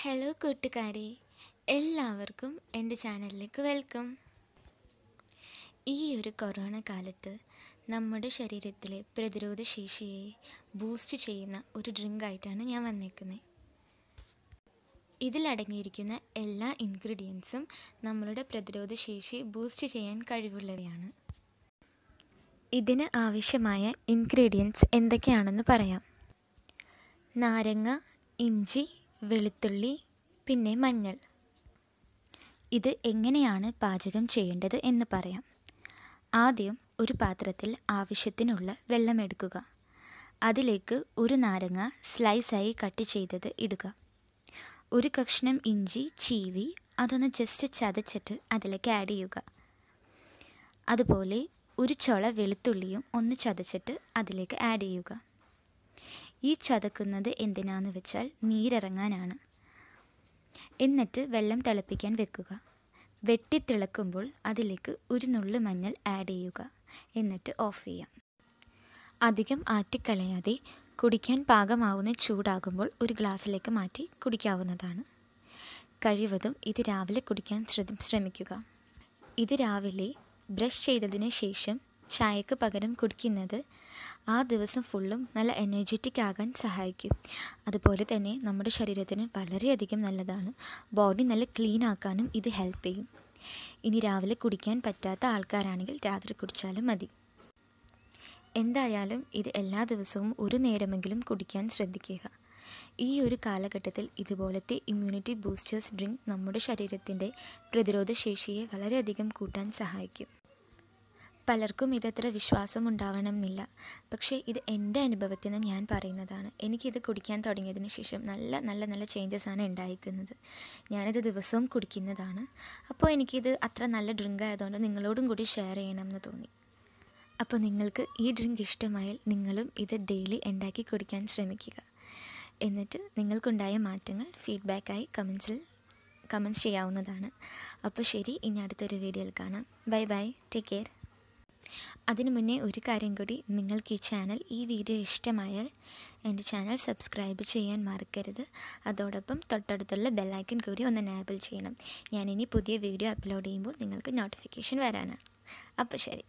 hello കൂട്ടുകാരെ എല്ലാവർക്കും എൻ്റെ ചാനലിലേക്ക് വെൽക്കം ഈ ഒരു കൊറോണ കാലത്ത് നമ്മുടെ ശരീരത്തിലെ പ്രതിരോധ ശേഷിയെ ബൂസ്റ്റ് ചെയ്യുന്ന ഒരു ഡ്രിങ്കായിട്ടാണ് ഞാൻ വന്നേക്കുന്നത് ഇതിലടങ്ങിയിരിക്കുന്ന എല്ലാ ഇൻഗ്രീഡിയൻസും നമ്മളുടെ പ്രതിരോധ ശേഷി ബൂസ്റ്റ് ചെയ്യാൻ കഴിവുള്ളവയാണ് ഇതിന് ആവശ്യമായ ഇൻഗ്രീഡിയൻസ് എന്തൊക്കെയാണെന്ന് പറയാം നാരങ്ങ ഇഞ്ചി വെളുത്തുള്ളി പിന്നെ മഞ്ഞൾ ഇത് എങ്ങനെയാണ് പാചകം ചെയ്യേണ്ടത് എന്ന് പറയാം ആദ്യം ഒരു പാത്രത്തിൽ ആവശ്യത്തിനുള്ള വെള്ളം എടുക്കുക അതിലേക്ക് ഒരു നാരങ്ങ സ്ലൈസായി കട്ട് ചെയ്തത് ഇടുക ഒരു കഷ്ണം ഇഞ്ചി ചീവി അതൊന്ന് ജസ്റ്റ് ചതച്ചിട്ട് അതിലേക്ക് ആഡ് ചെയ്യുക അതുപോലെ ഒരു ചുള വെളുത്തുള്ളിയും ഒന്ന് ചതച്ചിട്ട് അതിലേക്ക് ആഡ് ചെയ്യുക ഈ ചതക്കുന്നത് എന്തിനാന്ന് വെച്ചാൽ നീരിറങ്ങാനാണ് എന്നിട്ട് വെള്ളം തിളപ്പിക്കാൻ വെക്കുക വെട്ടി തിളക്കുമ്പോൾ അതിലേക്ക് ഒരു നുള്ളു മഞ്ഞൾ ആഡ് ചെയ്യുക എന്നിട്ട് ഓഫ് ചെയ്യാം അധികം ആറ്റിക്കളയാതെ കുടിക്കാൻ പാകമാവുന്ന ചൂടാകുമ്പോൾ ഒരു ഗ്ലാസ്സിലേക്ക് മാറ്റി കുടിക്കാവുന്നതാണ് കഴിവതും ഇത് രാവിലെ കുടിക്കാൻ ശ്രമിക്കുക ഇത് രാവിലെ ബ്രഷ് ചെയ്തതിന് ശേഷം ചായക്ക് പകരം കുടിക്കുന്നത് ആ ദിവസം ഫുള്ളും നല്ല എനർജറ്റിക് ആകാൻ സഹായിക്കും അതുപോലെ തന്നെ നമ്മുടെ ശരീരത്തിന് വളരെയധികം നല്ലതാണ് ബോഡി നല്ല ക്ലീൻ ആക്കാനും ഇത് ഹെൽപ്പ് ചെയ്യും ഇനി രാവിലെ കുടിക്കാൻ പറ്റാത്ത ആൾക്കാരാണെങ്കിൽ രാത്രി കുടിച്ചാലും മതി എന്തായാലും ഇത് എല്ലാ ദിവസവും ഒരു നേരമെങ്കിലും കുടിക്കാൻ ശ്രദ്ധിക്കുക ഈ ഒരു കാലഘട്ടത്തിൽ ഇതുപോലത്തെ ഇമ്മ്യൂണിറ്റി ബൂസ്റ്റേഴ്സ് ഡ്രിങ്ക് നമ്മുടെ ശരീരത്തിൻ്റെ പ്രതിരോധ ശേഷിയെ വളരെയധികം കൂട്ടാൻ സഹായിക്കും പലർക്കും ഇതത്ര വിശ്വാസം ഉണ്ടാവണമെന്നില്ല പക്ഷേ ഇത് എൻ്റെ അനുഭവത്തിൽ നിന്ന് ഞാൻ പറയുന്നതാണ് എനിക്കിത് കുടിക്കാൻ തുടങ്ങിയതിന് ശേഷം നല്ല നല്ല നല്ല ചേഞ്ചസാണ് ഉണ്ടായിരിക്കുന്നത് ഞാനിത് ദിവസവും കുടിക്കുന്നതാണ് അപ്പോൾ എനിക്കിത് അത്ര നല്ല ഡ്രിങ്ക് ആയതുകൊണ്ട് നിങ്ങളോടും കൂടി ഷെയർ ചെയ്യണം എന്ന് തോന്നി അപ്പോൾ നിങ്ങൾക്ക് ഈ ഡ്രിങ്ക് ഇഷ്ടമായാൽ നിങ്ങളും ഇത് ഡെയിലി ഉണ്ടാക്കി കുടിക്കാൻ ശ്രമിക്കുക എന്നിട്ട് നിങ്ങൾക്കുണ്ടായ മാറ്റങ്ങൾ ഫീഡ്ബാക്കായി കമൻസിൽ കമൻസ് ചെയ്യാവുന്നതാണ് അപ്പോൾ ശരി ഇനി അടുത്തൊരു വീഡിയോയിൽ കാണാം ബൈ ബൈ ടേക്ക് കെയർ അതിനു മുന്നേ ഒരു കാര്യം കൂടി നിങ്ങൾക്ക് ഈ ചാനൽ ഈ വീഡിയോ ഇഷ്ടമായാൽ എൻ്റെ ചാനൽ സബ്സ്ക്രൈബ് ചെയ്യാൻ മറക്കരുത് അതോടൊപ്പം തൊട്ടടുത്തുള്ള ബെല്ലൈക്കൻ കൂടി ഒന്ന് എനാബിൾ ചെയ്യണം ഞാനിനി പുതിയ വീഡിയോ അപ്ലോഡ് ചെയ്യുമ്പോൾ നിങ്ങൾക്ക് നോട്ടിഫിക്കേഷൻ വരാനാണ് അപ്പോൾ ശരി